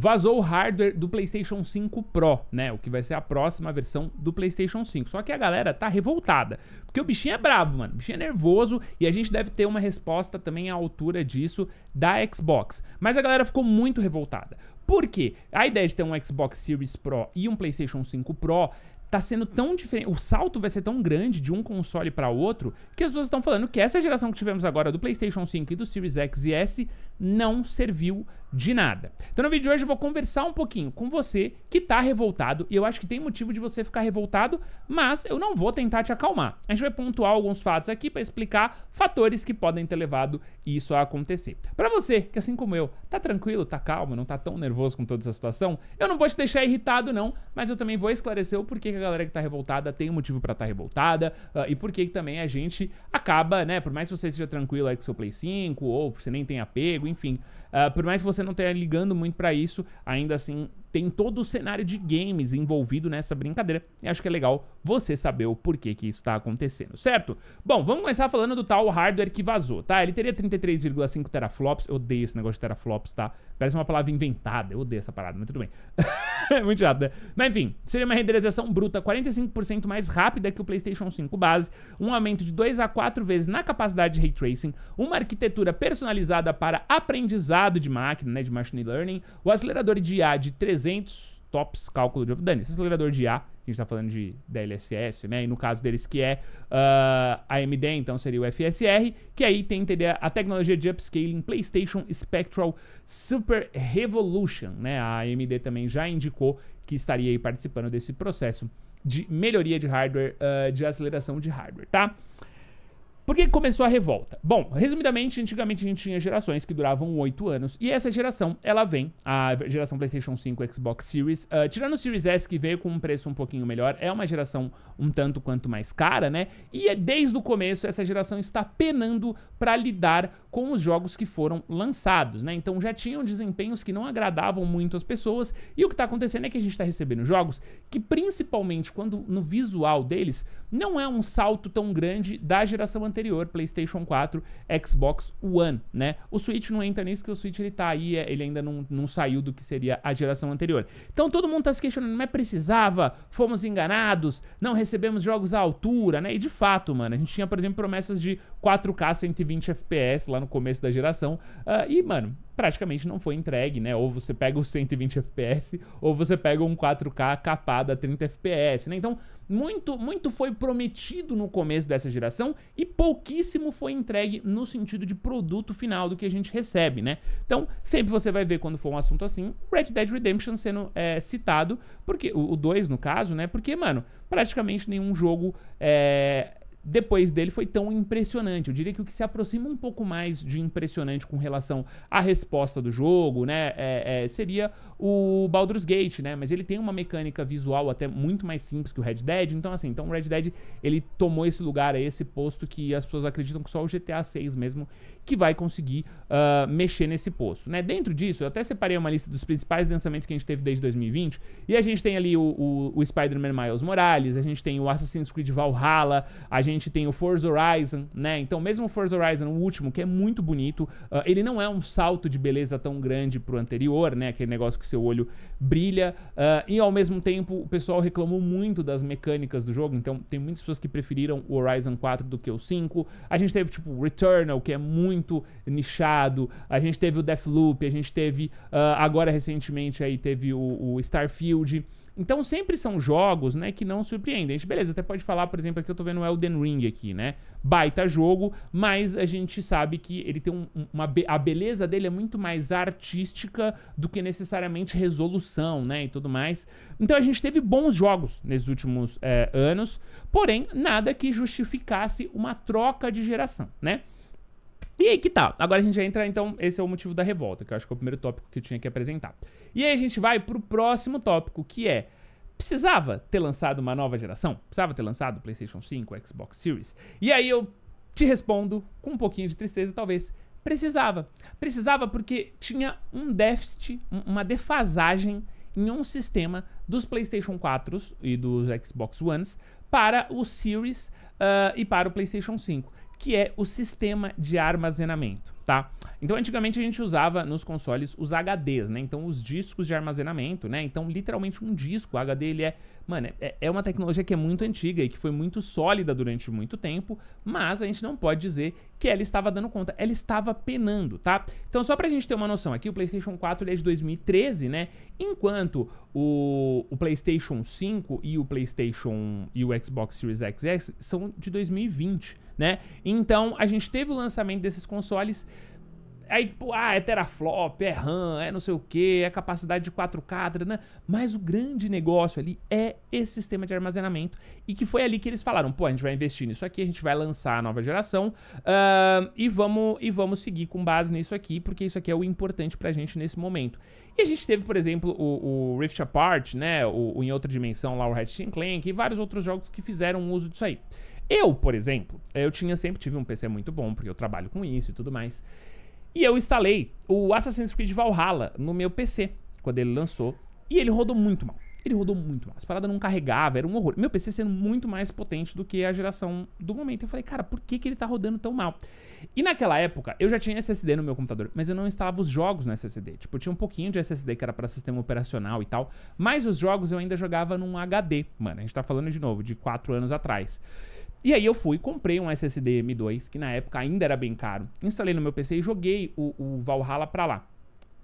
Vazou o hardware do PlayStation 5 Pro, né? O que vai ser a próxima versão do PlayStation 5. Só que a galera tá revoltada, porque o bichinho é brabo, mano. O bichinho é nervoso e a gente deve ter uma resposta também à altura disso da Xbox. Mas a galera ficou muito revoltada. Por quê? A ideia de ter um Xbox Series Pro e um PlayStation 5 Pro tá sendo tão diferente, o salto vai ser tão grande de um console para outro, que as pessoas estão falando que essa geração que tivemos agora do PlayStation 5 e do Series X e S não serviu de nada. Então no vídeo de hoje eu vou conversar um pouquinho com você que tá revoltado e eu acho que tem motivo de você ficar revoltado, mas eu não vou tentar te acalmar. A gente vai pontuar alguns fatos aqui para explicar fatores que podem ter levado isso a acontecer. Para você que assim como eu, tá tranquilo, tá calmo, não tá tão nervoso com toda essa situação, eu não vou te deixar irritado não, mas eu também vou esclarecer o porquê que a galera que tá revoltada tem um motivo para estar tá revoltada uh, e porquê que também a gente acaba, né, por mais que você seja tranquilo aí com seu Play 5 ou você nem tenha apego, enfim, ah, por mais que você não esteja ligando muito para isso, ainda assim tem todo o cenário de games envolvido nessa brincadeira e acho que é legal você saber o porquê que isso está acontecendo, certo? Bom, vamos começar falando do tal hardware que vazou, tá? Ele teria 33,5 teraflops, eu odeio esse negócio de teraflops, tá? Parece uma palavra inventada, eu odeio essa parada, mas tudo bem. é muito chato, né? Mas enfim, seria uma renderização bruta 45% mais rápida que o PlayStation 5 base, um aumento de 2 a 4 vezes na capacidade de ray tracing, uma arquitetura personalizada para aprendizado de máquina, né, de machine learning, o acelerador de IA de 300 300 tops cálculo de... Dani, esse acelerador de A, a gente está falando de DLSS, né? E no caso deles que é uh, ah, AMD, então seria o FSR, que aí tem entender a tecnologia de upscaling PlayStation Spectral Super Revolution, né? A AMD também já indicou que estaria aí participando desse processo de melhoria de hardware, uh, de aceleração de hardware, tá? Por que começou a revolta? Bom, resumidamente, antigamente a gente tinha gerações que duravam 8 anos, e essa geração, ela vem, a geração PlayStation 5, Xbox Series, uh, tirando o Series S, que veio com um preço um pouquinho melhor, é uma geração um tanto quanto mais cara, né? E é desde o começo, essa geração está penando para lidar com os jogos que foram lançados, né? Então já tinham desempenhos que não agradavam muito as pessoas, e o que está acontecendo é que a gente está recebendo jogos que, principalmente quando no visual deles, não é um salto tão grande da geração anterior, PlayStation 4, Xbox One, né? O Switch não entra nisso, que o Switch ele tá aí, é, ele ainda não, não saiu do que seria a geração anterior. Então todo mundo tá se questionando, mas precisava? Fomos enganados? Não recebemos jogos à altura, né? E de fato, mano, a gente tinha, por exemplo, promessas de 4K 120 FPS lá no começo da geração. Uh, e, mano, praticamente não foi entregue, né? Ou você pega o 120 FPS, ou você pega um 4K capado a 30 FPS, né? Então, muito, muito foi prometido no começo dessa geração e pouquíssimo foi entregue no sentido de produto final do que a gente recebe, né? Então, sempre você vai ver quando for um assunto assim, Red Dead Redemption sendo é, citado, porque o 2 no caso, né? Porque, mano, praticamente nenhum jogo é, depois dele foi tão impressionante. Eu diria que o que se aproxima um pouco mais de impressionante com relação à resposta do jogo, né, é, é, seria o Baldur's Gate, né? Mas ele tem uma mecânica visual até muito mais simples que o Red Dead. Então, assim, então o Red Dead ele tomou esse lugar, esse posto que as pessoas acreditam que só o GTA 6 mesmo que vai conseguir uh, mexer nesse posto. Né? Dentro disso, eu até separei uma lista dos principais lançamentos que a gente teve desde 2020, e a gente tem ali o, o, o Spider-Man Miles Morales, a gente tem o Assassin's Creed Valhalla, a gente tem o Forza Horizon, né? Então, mesmo o Forza Horizon, o último, que é muito bonito, uh, ele não é um salto de beleza tão grande pro anterior, né? Aquele negócio que seu olho brilha, uh, e ao mesmo tempo o pessoal reclamou muito das mecânicas do jogo, então tem muitas pessoas que preferiram o Horizon 4 do que o 5. A gente teve, tipo, Returnal, que é muito muito nichado. A gente teve o Deathloop, a gente teve uh, agora recentemente aí teve o, o, Starfield. Então sempre são jogos, né, que não surpreendem. A gente, beleza, até pode falar, por exemplo, aqui eu tô vendo o Elden Ring aqui, né? Baita jogo, mas a gente sabe que ele tem um, uma a beleza dele é muito mais artística do que necessariamente resolução, né, e tudo mais. Então a gente teve bons jogos nesses últimos é, anos, porém nada que justificasse uma troca de geração, né? E aí que tá. Agora a gente já entra então, esse é o motivo da revolta, que eu acho que é o primeiro tópico que eu tinha que apresentar. E aí a gente vai pro próximo tópico, que é precisava ter lançado uma nova geração? Precisava ter lançado o PlayStation 5, o Xbox Series? E aí eu te respondo com um pouquinho de tristeza, talvez. Precisava. Precisava porque tinha um déficit, uma defasagem em um sistema dos PlayStation 4 e dos Xbox Ones para o Series uh, e para o PlayStation 5 que é o sistema de armazenamento tá? Então, antigamente a gente usava nos consoles os HDs, né? Então, os discos de armazenamento, né? Então, literalmente um disco, o HD, ele é... Mano, é, é uma tecnologia que é muito antiga e que foi muito sólida durante muito tempo, mas a gente não pode dizer que ela estava dando conta, ela estava penando, tá? Então, só pra gente ter uma noção aqui, o PlayStation 4 ele é de 2013, né? Enquanto o, o PlayStation 5 e o PlayStation e o Xbox Series XS são de 2020, né? Então, a gente teve o lançamento desses consoles Aí, tipo, ah, é teraflop, é RAM, é não sei o que, é capacidade de 4K, né? mas o grande negócio ali é esse sistema de armazenamento. E que foi ali que eles falaram: pô, a gente vai investir nisso aqui, a gente vai lançar a nova geração uh, e, vamos, e vamos seguir com base nisso aqui, porque isso aqui é o importante pra gente nesse momento. E a gente teve, por exemplo, o, o Rift Apart, né? O, o, Em Outra Dimensão, lá o Ratchet Clank e vários outros jogos que fizeram uso disso aí. Eu, por exemplo, eu tinha sempre tive um PC muito bom, porque eu trabalho com isso e tudo mais. E eu instalei o Assassin's Creed Valhalla no meu PC, quando ele lançou. E ele rodou muito mal. Ele rodou muito mal. As paradas não carregavam, era um horror. Meu PC sendo muito mais potente do que a geração do momento. Eu falei, cara, por que, que ele tá rodando tão mal? E naquela época, eu já tinha SSD no meu computador, mas eu não instalava os jogos no SSD. Tipo, tinha um pouquinho de SSD que era para sistema operacional e tal, mas os jogos eu ainda jogava num HD. Mano, a gente tá falando de novo, de 4 anos atrás. E aí eu fui comprei um SSD M2, que na época ainda era bem caro. Instalei no meu PC e joguei o, o Valhalla pra lá.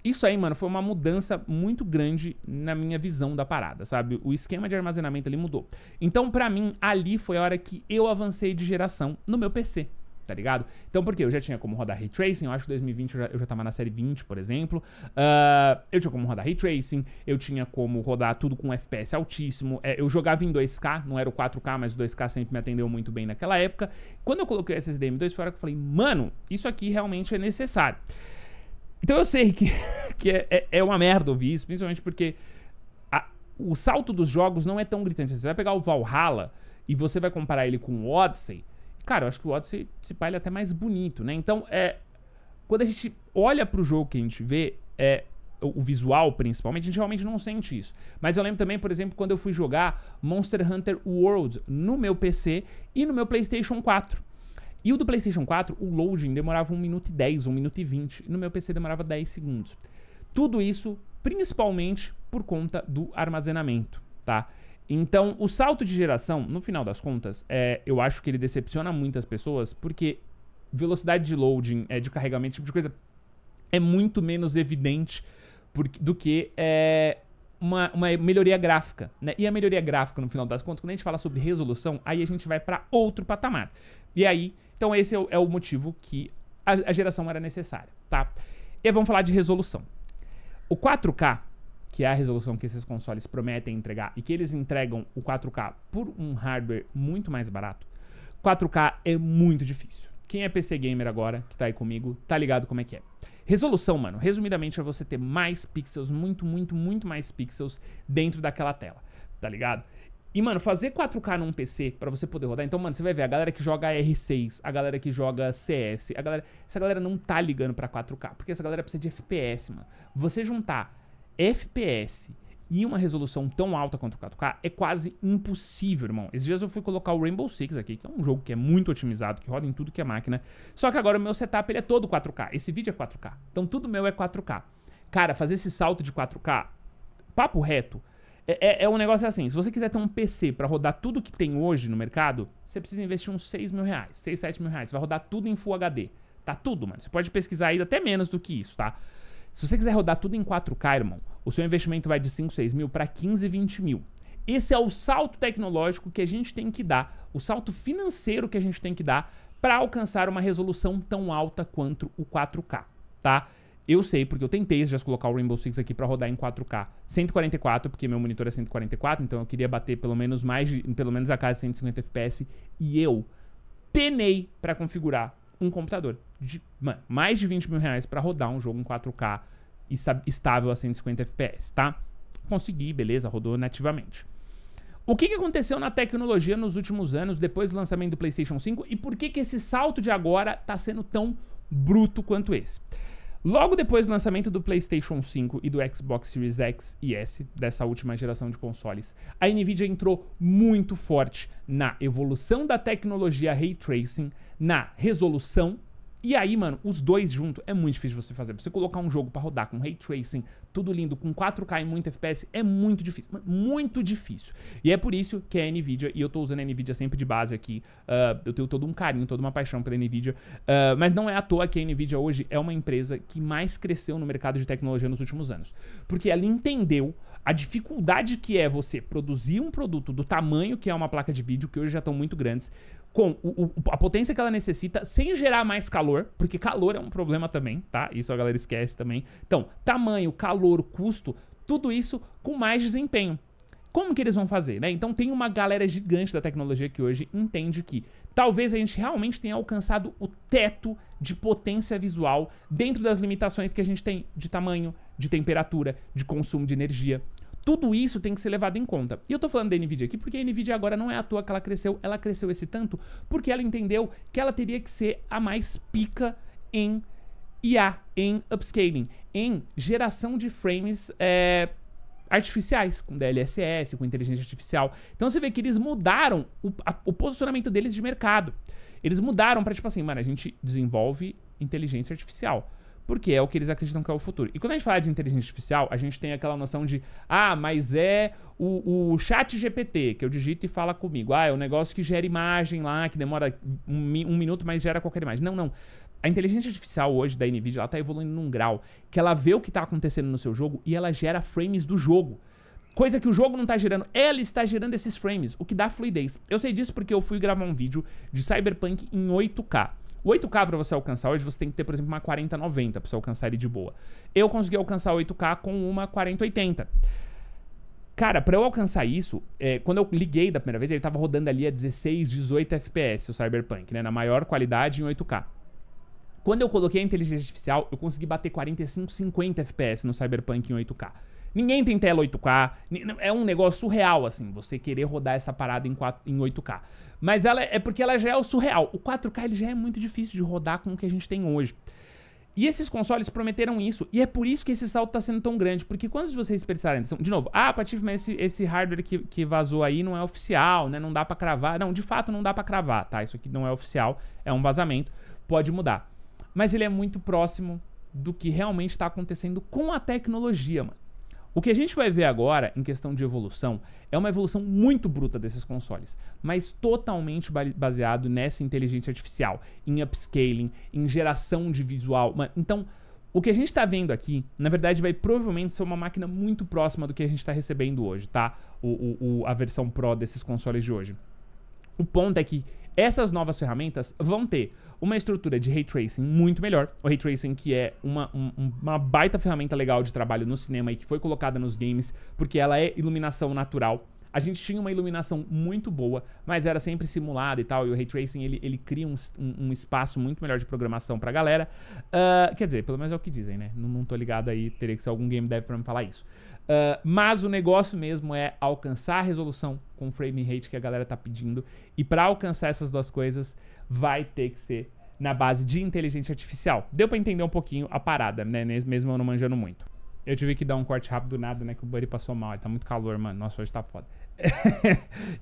Isso aí, mano, foi uma mudança muito grande na minha visão da parada, sabe? O esquema de armazenamento ali mudou. Então, para mim, ali foi a hora que eu avancei de geração no meu PC tá ligado? Então, por quê? Eu já tinha como rodar Ray Tracing, eu acho que 2020 eu já, eu já tava na série 20, por exemplo. Uh, eu tinha como rodar Ray Tracing, eu tinha como rodar tudo com FPS altíssimo. É, eu jogava em 2K, não era o 4K, mas o 2K sempre me atendeu muito bem naquela época. Quando eu coloquei o SSD M2, foi a hora que eu falei, mano, isso aqui realmente é necessário. Então eu sei que, que é, é, é uma merda ouvir isso, principalmente porque o salto dos jogos não é tão gritante. Você vai pegar o Valhalla e você vai comparar ele com o Odyssey Cara, eu acho que o Odyssey, se pá, ele é até mais bonito, né? Então, é, quando a gente olha pro jogo que a gente vê, é, o visual principalmente, a gente realmente não sente isso. Mas eu lembro também, por exemplo, quando eu fui jogar Monster Hunter World no meu PC e no meu PlayStation 4. E o do PlayStation 4, o loading demorava 1 minuto e 10, 1 minuto e 20. E no meu PC demorava 10 segundos. Tudo isso principalmente por conta do armazenamento, tá? Então, o salto de geração, no final das contas, é, eu acho que ele decepciona muitas pessoas, porque velocidade de loading, é, de carregamento, esse tipo de coisa, é muito menos evidente do que é, uma, uma, melhoria gráfica. Né? E a melhoria gráfica, no final das contas, quando a gente fala sobre resolução, aí a gente vai para outro patamar. E aí, então esse é o, é o motivo que a, a, geração era necessária, tá? E vamos falar de resolução. O 4K que é a resolução que esses consoles prometem entregar e que eles entregam o 4K por um hardware muito mais barato, 4K é muito difícil. Quem é PC gamer agora, que tá aí comigo, tá ligado como é que é. Resolução, mano, resumidamente é você ter mais pixels, muito, muito, muito mais pixels dentro daquela tela, tá ligado? E, mano, fazer 4K num PC para você poder rodar. Então, mano, você vai ver a galera que joga R6, a galera que joga CS, a galera. Essa galera não tá ligando para 4K, porque essa galera precisa de FPS, mano. Você juntar FPS e uma resolução tão alta quanto o 4K é quase impossível, irmão. Esses dias eu fui colocar o Rainbow Six aqui, que é um jogo que é muito otimizado, que roda em tudo que é máquina. Só que agora o meu setup ele é todo 4K. Esse vídeo é 4K. Então tudo meu é 4K. Cara, fazer esse salto de 4K, papo reto, é, é, é um negócio assim. Se você quiser ter um PC para rodar tudo que tem hoje no mercado, você precisa investir uns 6 mil reais, 6, 7 mil reais. Você vai rodar tudo em Full HD. Tá tudo, mano. Você pode pesquisar aí até menos do que isso, tá? Se você quiser rodar tudo em 4K, irmão, o seu investimento vai de 5, 6 mil para 15, 20 mil. Esse é o salto tecnológico que a gente tem que dar, o salto financeiro que a gente tem que dar para alcançar uma resolução tão alta quanto o 4K, tá? Eu sei, porque eu tentei já colocar o Rainbow Six aqui para rodar em 4K 144, porque meu monitor é 144, então eu queria bater pelo menos mais, pelo menos a casa de 150 FPS, e eu penei para configurar um computador de mano, mais de 20 mil reais para rodar um jogo em 4K estável a 150 FPS, tá? Consegui, beleza, rodou nativamente. O que, que aconteceu na tecnologia nos últimos anos, depois do lançamento do PlayStation 5, e por que, que esse salto de agora está sendo tão bruto quanto esse? Logo depois do lançamento do PlayStation 5 e do Xbox Series X e S, dessa última geração de consoles, a Nvidia entrou muito forte na evolução da tecnologia ray tracing, na resolução e aí, mano, os dois juntos é muito difícil você fazer. Você colocar um jogo para rodar com ray tracing, tudo lindo, com 4K e muito FPS, é muito difícil. muito difícil. E é por isso que é a Nvidia, e eu tô usando a Nvidia sempre de base aqui. Uh, eu tenho todo um carinho, toda uma paixão pela Nvidia. Uh, mas não é à toa que a Nvidia hoje é uma empresa que mais cresceu no mercado de tecnologia nos últimos anos. Porque ela entendeu a dificuldade que é você produzir um produto do tamanho que é uma placa de vídeo, que hoje já estão muito grandes, com o, o, a potência que ela necessita, sem gerar mais calor, porque calor é um problema também, tá? Isso a galera esquece também. Então, tamanho, calor, custo, tudo isso com mais desempenho. Como que eles vão fazer, né? Então tem uma galera gigante da tecnologia que hoje entende que talvez a gente realmente tenha alcançado o teto de potência visual dentro das limitações que a gente tem de tamanho, de temperatura, de consumo de energia. Tudo isso tem que ser levado em conta. E eu tô falando da Nvidia aqui porque a Nvidia agora não é à toa que ela cresceu, ela cresceu esse tanto porque ela entendeu que ela teria que ser a mais pica em IA, em upscaling, em geração de frames é, artificiais, com DLSS, com inteligência artificial. Então você vê que eles mudaram o, a, o posicionamento deles de mercado. Eles mudaram para tipo assim, mano, a gente desenvolve inteligência artificial porque é o que eles acreditam que é o futuro. E quando a gente fala de inteligência artificial, a gente tem aquela noção de, ah, mas é o, o chat GPT, que eu digito e fala comigo. Ah, é um negócio que gera imagem lá, que demora um, um minuto, mas gera qualquer imagem. Não, não. A inteligência artificial hoje da NVIDIA, ela tá evoluindo num grau que ela vê o que está acontecendo no seu jogo e ela gera frames do jogo. Coisa que o jogo não está gerando, ela está gerando esses frames, o que dá fluidez. Eu sei disso porque eu fui gravar um vídeo de Cyberpunk em 8K. O 8K pra você alcançar hoje, você tem que ter, por exemplo, uma 4090 pra você alcançar ele de boa. Eu consegui alcançar 8K com uma 4080. Cara, pra eu alcançar isso, é, quando eu liguei da primeira vez, ele tava rodando ali a 16, 18 FPS, o Cyberpunk, né? Na maior qualidade em 8K. Quando eu coloquei a inteligência artificial, eu consegui bater 45, 50 FPS no Cyberpunk em 8K. Ninguém tem tela 8K. É um negócio surreal, assim, você querer rodar essa parada em, 4, em 8K. Mas ela é, é porque ela já é o surreal. O 4K ele já é muito difícil de rodar com o que a gente tem hoje. E esses consoles prometeram isso. E é por isso que esse salto está sendo tão grande. Porque quando vocês precisarem. De novo, ah, Patife, mas esse, esse hardware que, que vazou aí não é oficial, né? Não dá para cravar. Não, de fato não dá para cravar, tá? Isso aqui não é oficial, é um vazamento. Pode mudar. Mas ele é muito próximo do que realmente está acontecendo com a tecnologia, mano. O que a gente vai ver agora, em questão de evolução, é uma evolução muito bruta desses consoles, mas totalmente baseado nessa inteligência artificial, em upscaling, em geração de visual. Então, o que a gente está vendo aqui, na verdade, vai provavelmente ser uma máquina muito próxima do que a gente está recebendo hoje, tá? O, o, a versão Pro desses consoles de hoje. O ponto é que essas novas ferramentas vão ter uma estrutura de ray tracing muito melhor. O ray tracing que é uma, um, uma baita ferramenta legal de trabalho no cinema e que foi colocada nos games, porque ela é iluminação natural. A gente tinha uma iluminação muito boa, mas era sempre simulada e tal, e o Ray Tracing ele, ele cria um, um, um espaço muito melhor de programação pra galera. Uh, quer dizer, pelo menos é o que dizem, né? Não, não tô ligado aí, teria que ser algum game dev pra me falar isso. Uh, mas o negócio mesmo é alcançar a resolução com o frame rate que a galera tá pedindo. E para alcançar essas duas coisas, vai ter que ser na base de inteligência artificial. Deu para entender um pouquinho a parada, né? Mesmo eu não manjando muito. Eu tive que dar um corte rápido do nada, né? Que o Buddy passou mal. Ele tá muito calor, mano. Nossa, hoje tá foda.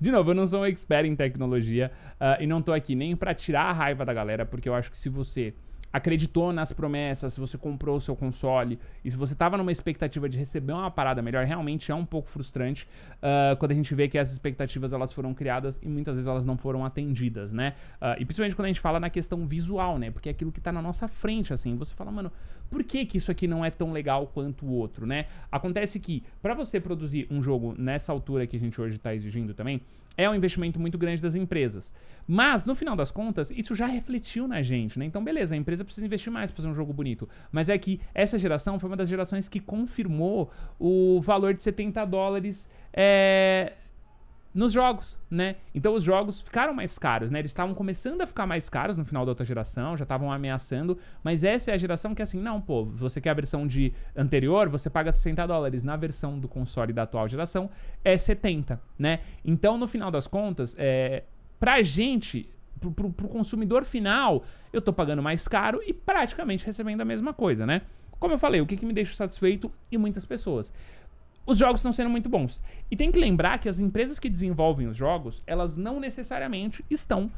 de novo, eu não sou um expert em tecnologia uh, e não tô aqui nem para tirar a raiva da galera, porque eu acho que se você acreditou nas promessas, se você comprou o seu console e se você estava numa expectativa de receber uma parada melhor, realmente é um pouco frustrante uh, quando a gente vê que as expectativas elas foram criadas e muitas vezes elas não foram atendidas, né? Uh, e principalmente quando a gente fala na questão visual, né? Porque é aquilo que está na nossa frente, assim, você fala, mano, por que que isso aqui não é tão legal quanto o outro, né? Acontece que para você produzir um jogo nessa altura que a gente hoje está exigindo também, é um investimento muito grande das empresas. Mas, no final das contas, isso já refletiu na gente, né? Então, beleza, a empresa precisa investir mais para fazer um jogo bonito. Mas é que essa geração foi uma das gerações que confirmou o valor de 70 dólares é, nos jogos, né? Então os jogos ficaram mais caros, né? Eles estavam começando a ficar mais caros no final da outra geração, já estavam ameaçando, mas essa é a geração que é assim, não, pô, você quer a versão de anterior, você paga 60 dólares, na versão do console da atual geração é 70, né? Então no final das contas, é, pra gente, pro, pro, pro consumidor final, eu tô pagando mais caro e praticamente recebendo a mesma coisa, né? Como eu falei, o que, que me deixa satisfeito e muitas pessoas os jogos estão sendo muito bons. E tem que lembrar que as empresas que desenvolvem os jogos, elas não necessariamente estão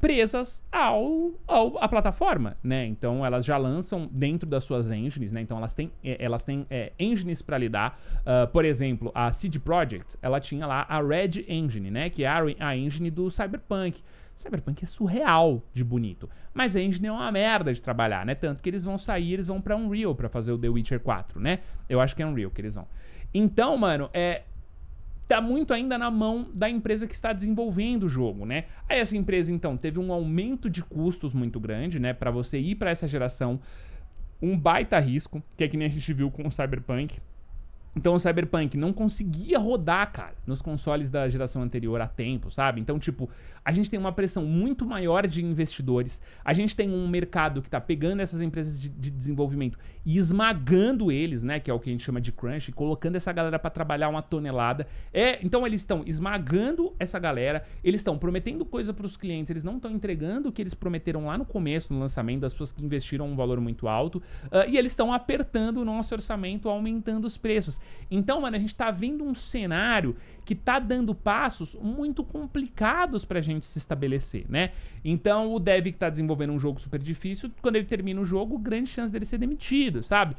presas ao, ao à plataforma, né? Então elas já lançam dentro das suas engines, né? Então elas têm, é, elas têm é, engines para lidar. Uh, por exemplo, a CD Projekt, ela tinha lá a Red Engine, né? Que é a, a engine do Cyberpunk. Cyberpunk é surreal de bonito. Mas a engine é uma merda de trabalhar, né? Tanto que eles vão sair, eles vão pra Unreal para fazer o The Witcher 4, né? Eu acho que é Unreal que eles vão. Então, mano, é. Tá muito ainda na mão da empresa que está desenvolvendo o jogo, né? Aí essa empresa, então, teve um aumento de custos muito grande, né? Para você ir para essa geração, um baita risco, que é que nem a gente viu com o Cyberpunk então o Cyberpunk não conseguia rodar, cara, nos consoles da geração anterior a tempo, sabe? Então, tipo, a gente tem uma pressão muito maior de investidores, a gente tem um mercado que tá pegando essas empresas de, de desenvolvimento e esmagando eles, né? Que é o que a gente chama de crunch, colocando essa galera para trabalhar uma tonelada. É, então eles estão esmagando essa galera, eles estão prometendo coisa para os clientes, eles não estão entregando o que eles prometeram lá no começo, no lançamento, das pessoas que investiram um valor muito alto, uh, e eles estão apertando o nosso orçamento, aumentando os preços. Então, mano, a gente tá vendo um cenário que tá dando passos muito complicados pra gente se estabelecer, né? Então, o dev que tá desenvolvendo um jogo super difícil, quando ele termina o jogo, grande chance dele ser demitido, sabe?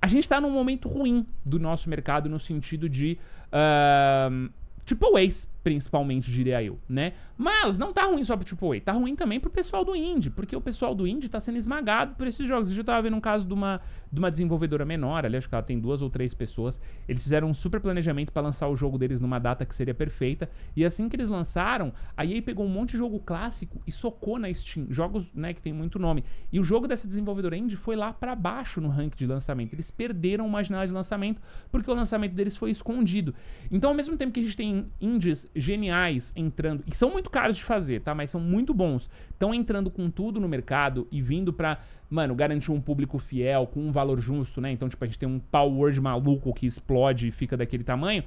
A gente tá num momento ruim do nosso mercado no sentido de. Uh, tipo Waze principalmente, diria eu, né? Mas não tá ruim só pro AAA, tá ruim também pro pessoal do indie, porque o pessoal do indie tá sendo esmagado por esses jogos. Eu já tava vendo um caso de uma, de uma desenvolvedora menor, ali, acho que ela tem duas ou três pessoas. Eles fizeram um super planejamento para lançar o jogo deles numa data que seria perfeita, e assim que eles lançaram, a EA pegou um monte de jogo clássico e socou na Steam, jogos, né, que tem muito nome. E o jogo dessa desenvolvedora indie foi lá para baixo no ranking de lançamento. Eles perderam o marginal de lançamento porque o lançamento deles foi escondido. Então, ao mesmo tempo que a gente tem indies geniais entrando, e são muito caros de fazer, tá? Mas são muito bons. Estão entrando com tudo no mercado e vindo pra, mano, garantir um público fiel, com um valor justo, né? Então, tipo, a gente tem um Power Word maluco que explode e fica daquele tamanho.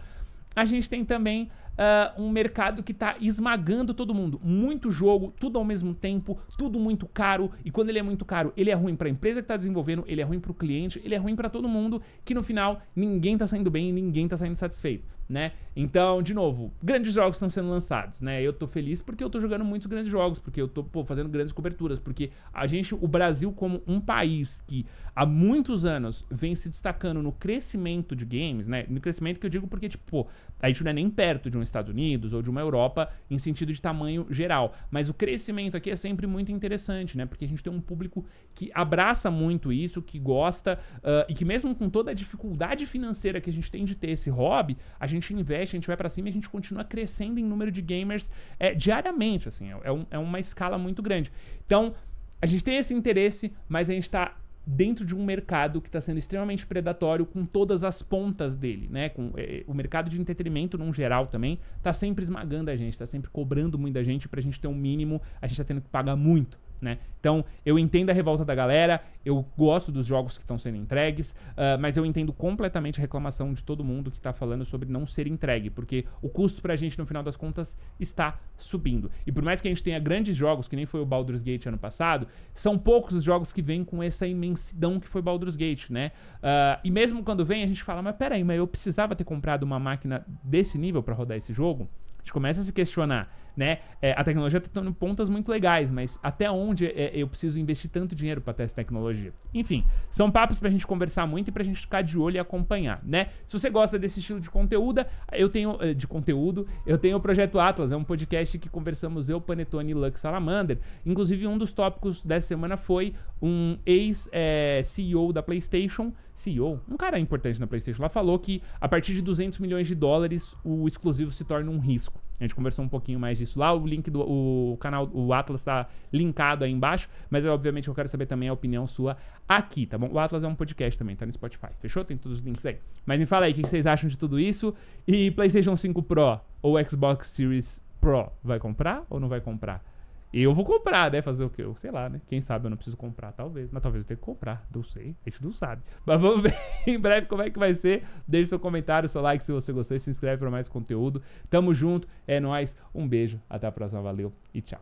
A gente tem também uh, um mercado que está esmagando todo mundo. Muito jogo, tudo ao mesmo tempo, tudo muito caro. E quando ele é muito caro, ele é ruim para a empresa que está desenvolvendo, ele é ruim para o cliente, ele é ruim para todo mundo. Que no final ninguém está saindo bem, ninguém está saindo satisfeito, né? Então, de novo, grandes jogos estão sendo lançados, né? Eu tô feliz porque eu tô jogando muitos grandes jogos, porque eu tô pô, fazendo grandes coberturas, porque a gente, o Brasil como um país que há muitos anos vem se destacando no crescimento de games, né? No crescimento que eu digo porque tipo, pô, a gente não é nem perto de um Estados Unidos ou de uma Europa em sentido de tamanho geral. Mas o crescimento aqui é sempre muito interessante, né? Porque a gente tem um público que abraça muito isso, que gosta uh, e que mesmo com toda a dificuldade financeira que a gente tem de ter esse hobby, a gente investe, a gente vai para cima e a gente continua crescendo em número de gamers é, diariamente, assim, é, é, um, é uma escala muito grande. Então, a gente tem esse interesse, mas a gente está dentro de um mercado que está sendo extremamente predatório com todas as pontas dele, né? Com, é, o mercado de entretenimento, num geral também, está sempre esmagando a gente, está sempre cobrando muita gente para a gente ter um mínimo, a gente está tendo que pagar muito né? Então, eu entendo a revolta da galera, eu gosto dos jogos que estão sendo entregues, uh, mas eu entendo completamente a reclamação de todo mundo que está falando sobre não ser entregue, porque o custo pra gente, no final das contas, está subindo. E por mais que a gente tenha grandes jogos, que nem foi o Baldur's Gate ano passado, são poucos os jogos que vêm com essa imensidão que foi Baldur's Gate, né? Uh, e mesmo quando vem, a gente fala, mas peraí, mas eu precisava ter comprado uma máquina desse nível para rodar esse jogo? A gente começa a se questionar né? É, a tecnologia está dando pontas muito legais, mas até onde é, eu preciso investir tanto dinheiro para ter essa tecnologia? Enfim, são papos para a gente conversar muito e para a gente ficar de olho e acompanhar, né? Se você gosta desse estilo de conteúdo, eu tenho eh, de conteúdo, eu tenho o projeto Atlas, é um podcast que conversamos eu, Panetone e Lux Salamander. Inclusive um dos tópicos dessa semana foi um ex é, eh, CEO da PlayStation, CEO, um cara importante na PlayStation, lá falou que a partir de 200 milhões de dólares o exclusivo se torna um risco. A gente conversou um pouquinho mais disso lá. O link do o canal, o Atlas está linkado aí embaixo, mas eu, é obviamente eu quero saber também a opinião sua aqui, tá bom? O Atlas é um podcast também, tá no Spotify. Fechou? Tem todos os links aí. Mas me fala aí o que vocês acham de tudo isso. E PlayStation 5 Pro ou Xbox Series Pro, vai comprar ou não vai comprar? E eu vou comprar, né? Fazer o quê? Eu, sei lá, né? Quem sabe eu não preciso comprar, talvez. Mas talvez eu tenha que comprar. Não sei. A gente não sabe. Mas vamos ver em breve como é que vai ser. Deixe seu comentário, seu like se você gostou. Se inscreve para mais conteúdo. Tamo junto. É nóis. Um beijo. Até a próxima. Valeu e tchau.